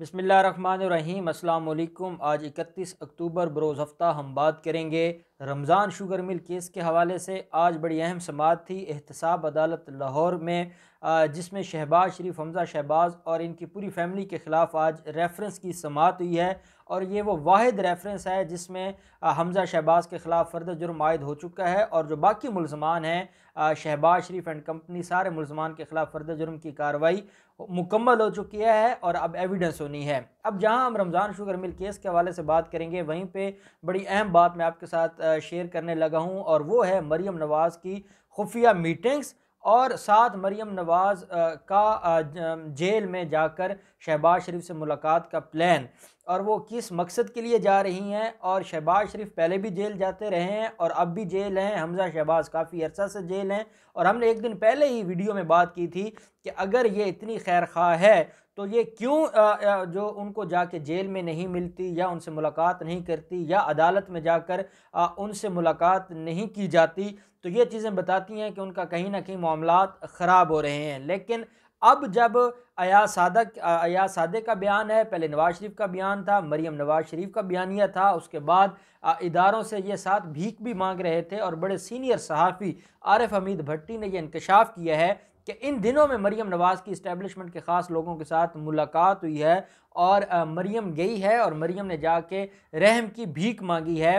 बसमिल run रहीम अस्सलाम वालेकुम आज 31 अक्टूबर बरोज़ हफ़्ता हम बात करेंगे रमज़ान शुगर मिल केस के हवाले से आज बड़ी अहम समात थी एहतसाब अदालत लाहौर में जिसमें शहबाज शरीफ हमजा शहबाज और इनकी पूरी फैमिली के ख़िलाफ़ आज रेफरेंस की समात हुई है और ये वो वाद रेफरेंस है जिसमें हमजा शहबाज के ख़िलाफ़ फर्द जुर्म आयद हो चुका है और जो बाकी मुलजमान हैं शहबाज शरीफ एंड कंपनी सारे मुलजमान के ख़िलाफ़ फर्द जुर्म की कार्रवाई मुकम्मल हो चुकी है और अब एविडेंस होनी है अब जहां हम रमज़ान शुगर मिल केस के हवाले से बात करेंगे वहीं पे बड़ी अहम बात मैं आपके साथ शेयर करने लगा हूं और वो है मरीम नवाज़ की खुफिया मीटिंग्स और साथ मरीम नवाज़ का जेल में जाकर शहबाज शरीफ से मुलाकात का प्लान और वो किस मकसद के लिए जा रही हैं और शहबाज शरीफ पहले भी जेल जाते रहे हैं और अब भी जेल हैं हमजा शहबाज काफ़ी अरसा से जेल हैं और हमने एक दिन पहले ही वीडियो में बात की थी कि अगर ये इतनी खैर खा है तो ये क्यों जो उनको जाके जेल में नहीं मिलती या उनसे मुलाकात नहीं करती या अदालत में जाकर उनसे मुलाकात नहीं की जाती तो ये चीज़ें बताती हैं कि उनका कहीं ना कहीं मामला ख़राब हो रहे हैं लेकिन अब जब अया सादक अया सादे का बयान है पहले नवाज शरीफ का बयान था मरीम नवाज शरीफ का बयानिया था उसके बाद इदारों से ये साथ भीख भी मांग रहे थे और बड़े सीनियर सहाफ़ी आरफ हमीद भट्टी ने यह इंकशाफ किया है कि इन दिनों में मरीम नवाज़ की इस्टेबलिशमेंट के ख़ास लोगों के साथ मुलाकात हुई है और मरीम गई है और मरीम ने जाके रहम की भीख मांगी है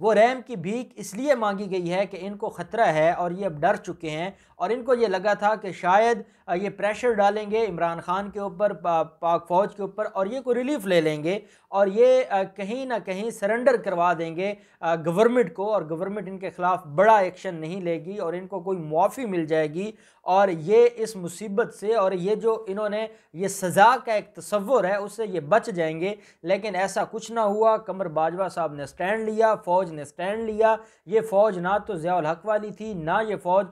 वो रैम की भीख इसलिए मांगी गई है कि इनको ख़तरा है और ये अब डर चुके हैं और इनको ये लगा था कि शायद ये प्रेशर डालेंगे इमरान ख़ान के ऊपर पाक फ़ौज के ऊपर और ये कोई रिलीफ ले लेंगे और ये कहीं ना कहीं सरेंडर करवा देंगे गवर्नमेंट को और गवर्नमेंट इनके ख़िलाफ़ बड़ा एक्शन नहीं लेगी और इनको कोई मुआफ़ी मिल जाएगी और ये इस मुसीबत से और ये जो इन्होंने ये सज़ा का एक तस्वर है उससे ये बच जाएंगे लेकिन ऐसा कुछ ना हुआ कमर बाजवा साहब ने स्टैंड लिया फ़ौज ने स्टैंड लिया ये फ़ौज ना तो ज़ियाल हक वाली थी ना ये फ़ौज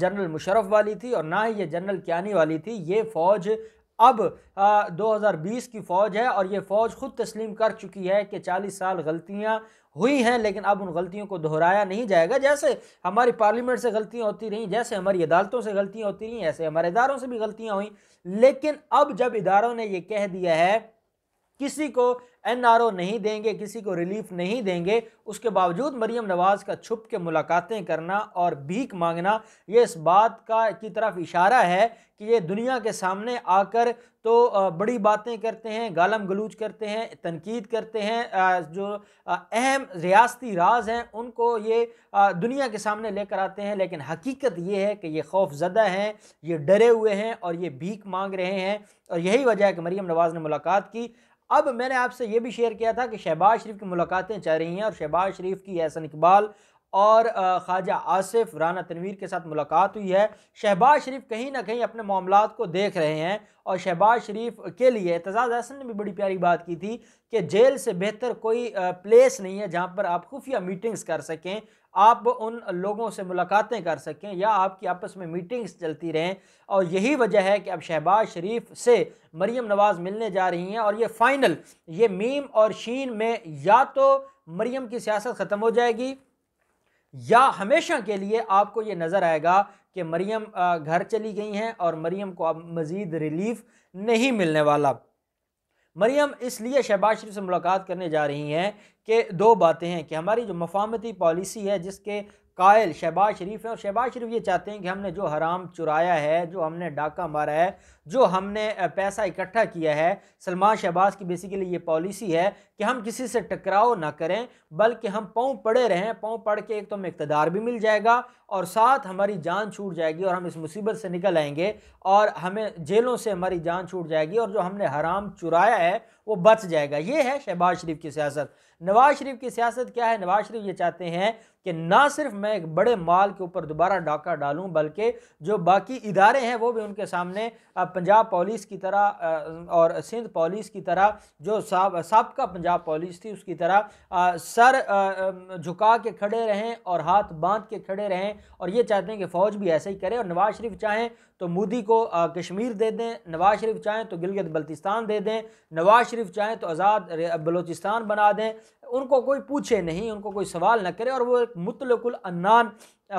जनरल मुशरफ वाली थी और ना ही ये जनरल क्यानी वाली थी ये फ़ौज अब आ, 2020 की फ़ौज है और ये फ़ौज ख़ुद तस्लीम कर चुकी है कि 40 साल गलतियाँ हुई हैं लेकिन अब उन गलतियों को दोहराया नहीं जाएगा जैसे हमारी पार्लियामेंट से गलतियाँ होती रहीं जैसे हमारी अदालतों से गलतियाँ होती रहीं ऐसे हमारे इदारों से भी गलतियाँ हुई लेकिन अब जब इदारों ने ये कह दिया है किसी को एनआरओ नहीं देंगे किसी को रिलीफ नहीं देंगे उसके बावजूद मरियम नवाज़ का छुप के मुलाकातें करना और भीख मांगना ये इस बात का की तरफ इशारा है कि ये दुनिया के सामने आकर तो बड़ी बातें करते हैं गालम गलूच करते हैं तनकीद करते हैं जो अहम रियासती राज हैं उनको ये दुनिया के सामने लेकर आते हैं लेकिन हकीकत ये है कि ये खौफ ज़दा हैं ये डरे हुए हैं और ये भीख मांग रहे हैं और यही वजह है कि मरीम नवाज़ ने मुलाकात की अब मैंने आपसे ये भी शेयर किया था कि शहबाज शरीफ की मुलाकातें चल रही हैं और शहबाज शरीफ की एहसन इकबाल और ख्वाजा आसिफ राना तनवीर के साथ मुलाकात हुई है शहबाज शरीफ कहीं ना कहीं अपने मामला को देख रहे हैं और शहबाज शरीफ के लिए एतजाज़ अहसन ने भी बड़ी प्यारी बात की थी कि जेल से बेहतर कोई प्लेस नहीं है जहाँ पर आप खुफिया मीटिंग्स कर सकें आप उन लोगों से मुलाकातें कर सकें या आपकी आपस में मीटिंग्स चलती रहें और यही वजह है कि अब शहबाज शरीफ से मरीम नवाज़ मिलने जा रही हैं और ये फ़ाइनल ये मीम और शीन में या तो मरीम की सियासत ख़त्म हो जाएगी या हमेशा के लिए आपको ये नज़र आएगा कि मरियम घर चली गई हैं और मरियम को अब मज़ीद रिलीफ नहीं मिलने वाला मरियम इसलिए शहबाज शरीफ से मुलाकात करने जा रही हैं कि दो बातें हैं कि हमारी जो मफामती पॉलिसी है जिसके कायल शहबाज शरीफ है और शहबाज शरीफ ये चाहते हैं कि हमने जो हराम चुराया है जो हमने डाका मारा है जो हमने पैसा इकट्ठा किया है सलमान शहबाज की बेसिकली ये पॉलिसी है कि हम किसी से टकराव ना करें बल्कि हम पाँव पड़े रहें पाँव पड़ के एक तो हमें इकतदार भी मिल जाएगा और साथ हमारी जान छूट जाएगी और हम इस मुसीबत से निकल आएंगे और हमें जेलों से हमारी जान छूट जाएगी और जो हमने हराम चुराया है वो बच जाएगा ये है शहबाज शरीफ की सियासत नवाज शरीफ की सियासत क्या है नवाज शरीफ ये चाहते हैं कि ना सिर्फ मैं एक बड़े माल के ऊपर दोबारा डाका डालूं बल्कि जो बाकी इदारे हैं वो भी उनके सामने पंजाब पुलिस की तरह और सिंध पुलिस की तरह जो सबका पंजाब पुलिस थी उसकी तरह सर झुका के खड़े रहें और हाथ बांध के खड़े रहें और ये चाहते हैं कि फ़ौज भी ऐसा ही करे और नवाज़ शरीफ चाहें तो मोदी को कश्मीर दे दें नवाज़ शरीफ चाहें तो गिलगित बल्तिस्तान दे दें नवाज़ शरीफ चाहें तो आज़ाद बलोचिस्तान बना दें उनको कोई पूछे नहीं उनको कोई सवाल न करे और वो एक मुतलकुल अन्नान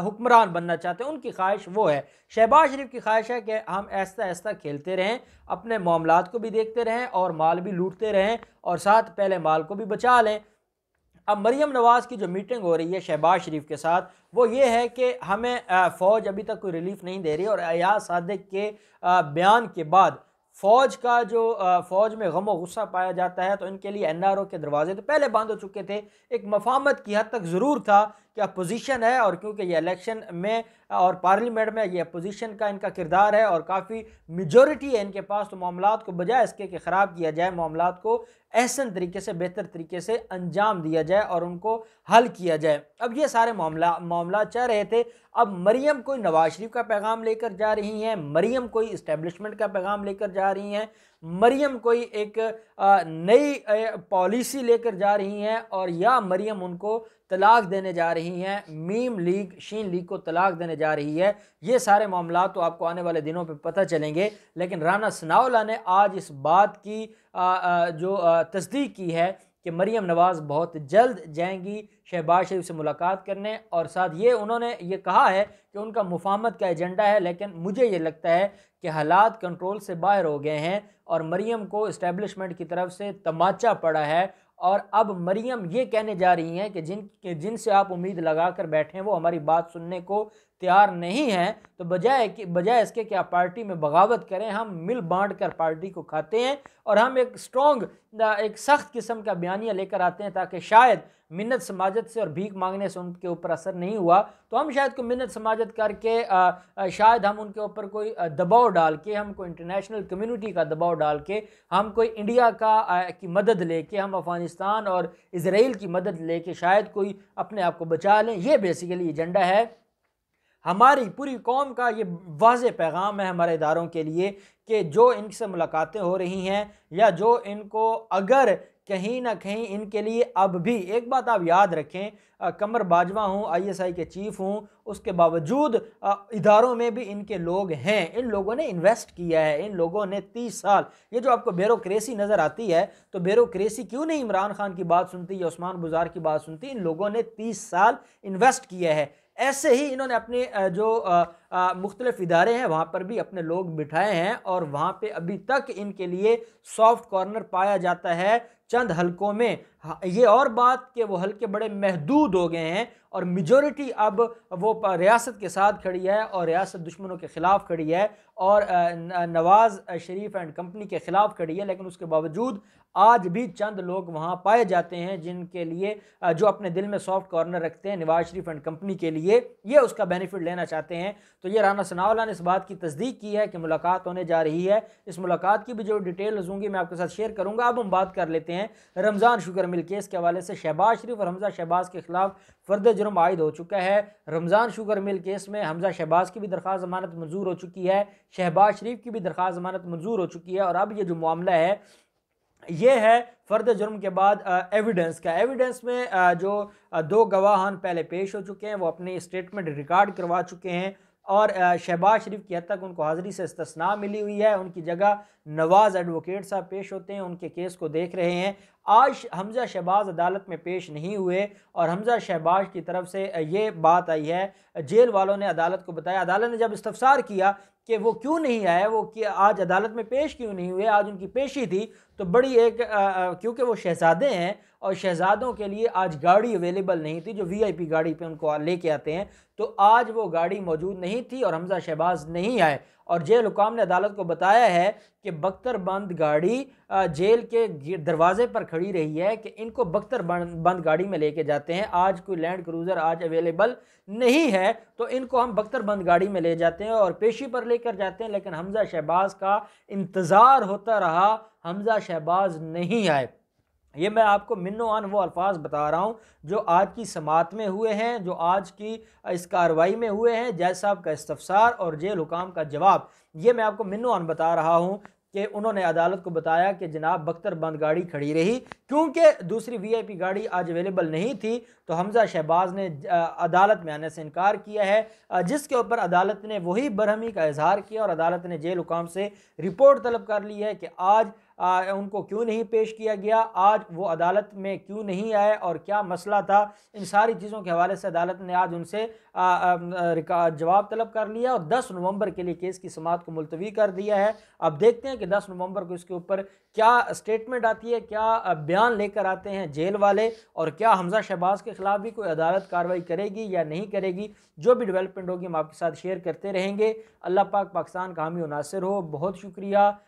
हुक्मरान बनना चाहते हैं उनकी ख्वाहिश वो है शहबाज शरीफ की ख्वाहिश है कि हम ऐसा ऐसा खेलते रहें अपने मामला को भी देखते रहें और माल भी लूटते रहें और साथ पहले माल को भी बचा लें अब मरीम नवाज़ की जो मीटिंग हो रही है शहबाज शरीफ के साथ वो ये है कि हमें फ़ौज अभी तक कोई रिलीफ नहीं दे रही और अयाज सादक के बयान के बाद फ़ौज का जो फ़ौज में गम गुस्सा पाया जाता है तो इनके लिए एन के दरवाजे तो पहले बंद हो चुके थे एक मफामत की हद तक ज़रूर था कि अपोजिशन है और क्योंकि ये इलेक्शन में और पार्लियामेंट में ये अपोजिशन का इनका किरदार है और काफ़ी मेजोरिटी है इनके पास तो मामला को बजाय इसके कि ख़राब किया जाए मामला को एहसन तरीके से बेहतर तरीके से अंजाम दिया जाए और उनको हल किया जाए अब ये सारे मामला मामला चाह रहे थे अब मरीम कोई नवाज शरीफ का पैगाम लेकर जा रही हैं मरीम कोई इस्टेबलिशमेंट का पैगाम लेकर जा रही हैं मरियम कोई एक नई पॉलिसी लेकर जा रही हैं और या मरियम उनको तलाक देने जा रही हैं मीम लीग शीन लीग को तलाक देने जा रही है ये सारे मामला तो आपको आने वाले दिनों पे पता चलेंगे लेकिन राना सनावला ने आज इस बात की जो तस्दीक की है कि मरीम नवाज़ बहुत जल्द जाएंगी शहबाज शरीफ से मुलाकात करने और साथ ये उन्होंने ये कहा है कि उनका मुफामत का एजेंडा है लेकिन मुझे ये लगता है कि हालात कंट्रोल से बाहर हो गए हैं और मरीम को इस्टेबलिशमेंट की तरफ से तमाचा पड़ा है और अब मरियम ये कहने जा रही हैं कि जिन जिनसे आप उम्मीद लगा कर बैठे हैं वो हमारी बात सुनने को तैयार नहीं हैं तो बजाय कि बजाय इसके कि आप पार्टी में बगावत करें हम मिल बांट कर पार्टी को खाते हैं और हम एक स्ट्रॉन्ग एक सख्त किस्म का बयानियाँ लेकर आते हैं ताकि शायद मिन्नत समाजत से और भीख मांगने से उनके ऊपर असर नहीं हुआ तो हम शायद को मिन्नत समाजत करके आ, आ, शायद हम उनके ऊपर कोई दबाव डाल के हम कोई इंटरनेशनल कम्युनिटी का दबाव डाल के हम कोई इंडिया का आ, की मदद लेके हम अफ़गानिस्तान और इसराइल की मदद लेके शायद कोई अपने आप को बचा लें ये बेसिकली एजेंडा है हमारी पूरी कौम का ये वाज पैगाम है हमारे इदारों के लिए कि जो इनसे मुलाकातें हो रही हैं या जो इनको अगर कहीं ना कहीं इनके लिए अब भी एक बात आप याद रखें आ, कमर बाजवा हूँ आईएसआई के चीफ हूँ उसके बावजूद इधारों इदारों में भी इनके लोग हैं इन लोगों ने इन्वेस्ट किया है इन लोगों ने तीस साल ये जो आपको बेरोक्रेसी नज़र आती है तो बेरोक्रेसी क्यों नहीं इमरान खान की बात सुनती या उस्मान बुजार की बात सुनती इन लोगों ने तीस साल इन्वेस्ट किया है ऐसे ही इन्होंने अपने जो मुख्तलिफ इदारे हैं वहाँ पर भी अपने लोग बिठाए हैं और वहाँ पर अभी तक इनके लिए सॉफ्ट कॉर्नर पाया जाता है चंद हलकों में ये और बात कि वो हल्के बड़े महदूद हो गए हैं और मेजोरिटी अब वो रियासत के साथ खड़ी है और रियासत दुश्मनों के ख़िलाफ़ खड़ी है और नवाज़ शरीफ एंड कंपनी के ख़िलाफ़ खड़ी है लेकिन उसके बावजूद आज भी चंद लोग वहाँ पाए जाते हैं जिनके लिए जो अपने दिल में सॉफ्ट कॉर्नर रखते हैं नवाज शरीफ एंड कंपनी के लिए ये उसका बेनिफिट लेना चाहते हैं तो ये राना सनावला ने इस बात की तस्दीक की है कि मुलाकात होने जा रही है इस मुलाकात की भी जो डिटेल होंगी मैं आपके साथ शेयर करूँगा अब हम बात कर लेते हैं रमज़ान शुगर मिल केस के हवाले से शहबाज शरीफ और हमजा शहबाज के खिलाफ फर्द जुर्म आयद हो चुका है रमज़ान शुगर मिल केस में हमजा शहबाज की भी दरख्वास्त जमानत मंजूर हो चुकी है शहबाज शरीफ की भी दरख्वास्त जमानत मंजूर हो चुकी है और अब ये जो मामला है ये है फ़र्द जुर्म के बाद एविडेंस का एविडेंस में आ, जो आ, दो गवाहान पहले पेश हो चुके हैं वो अपने स्टेटमेंट रिकॉर्ड करवा चुके हैं और शहबाज शरीफ की हद तक उनको हाज़िरी से इस्तना मिली हुई है उनकी जगह नवाज़ एडवोकेट साहब पेश होते हैं उनके केस को देख रहे हैं आज हमज़ा शहबाज अदालत में पेश नहीं हुए और हमज़ा शहबाज की तरफ से ये बात आई है जेल वालों ने अदालत को बताया अदालत ने जब इस्तफसार किया कि वो क्यों नहीं आए वो कि आज अदालत में पेश क्यों नहीं हुए आज उनकी पेशी थी तो बड़ी एक क्योंकि वो शहजादे हैं और शहजादों के लिए आज गाड़ी अवेलेबल नहीं थी जो वीआईपी गाड़ी पे उनको लेके आते हैं तो आज वो गाड़ी मौजूद नहीं थी और हमज़ा शहबाज नहीं आए और जेल हुकाम ने अदालत को बताया है कि बख्तर बंद गाड़ी जेल के दरवाजे पर खड़ी रही है कि इनको बख्तर बंद गाड़ी में लेके जाते हैं आज कोई लैंड क्रूज़र आज अवेलेबल नहीं है तो इनको हम बख्तर बंद गाड़ी में ले जाते हैं और पेशी पर लेकर जाते हैं लेकिन हमज़ा शहबाज का इंतज़ार होता रहा हमज़ा शहबाज नहीं आए ये मैं आपको मिनो आन वो अल्फाज बता रहा हूँ जो आज की समात में हुए हैं जो आज की इस कार्रवाई में हुए हैं जैज साहब का इस्तफसार और जेल हुकाम का जवाब ये मैं आपको मिनो आन बता रहा हूँ कि उन्होंने अदालत को बताया कि जनाब बख्तर बंद गाड़ी खड़ी रही क्योंकि दूसरी वीआईपी गाड़ी आज अवेलेबल नहीं थी तो हमज़ा शहबाज ने अदालत में आने से इनकार किया है जिसके ऊपर अदालत ने वही बरहमी का इजहार किया और अदालत ने जेल हुकाम से रिपोर्ट तलब कर ली है कि आज आ, उनको क्यों नहीं पेश किया गया आज वो अदालत में क्यों नहीं आए और क्या मसला था इन सारी चीज़ों के हवाले से अदालत ने आज उनसे जवाब तलब कर लिया और 10 नवंबर के लिए केस की समात को मुलतवी कर दिया है अब देखते हैं कि 10 नवंबर को इसके ऊपर क्या स्टेटमेंट आती है क्या बयान लेकर आते हैं जेल वाले और क्या हमजा शहबाज के ख़िलाफ़ भी कोई अदालत कार्रवाई करेगी या नहीं करेगी जो भी डेवलपमेंट होगी हम आपके साथ शेयर करते रहेंगे अल्लाह पाक पाकिस्तान का हामी नासिर हो बहुत शुक्रिया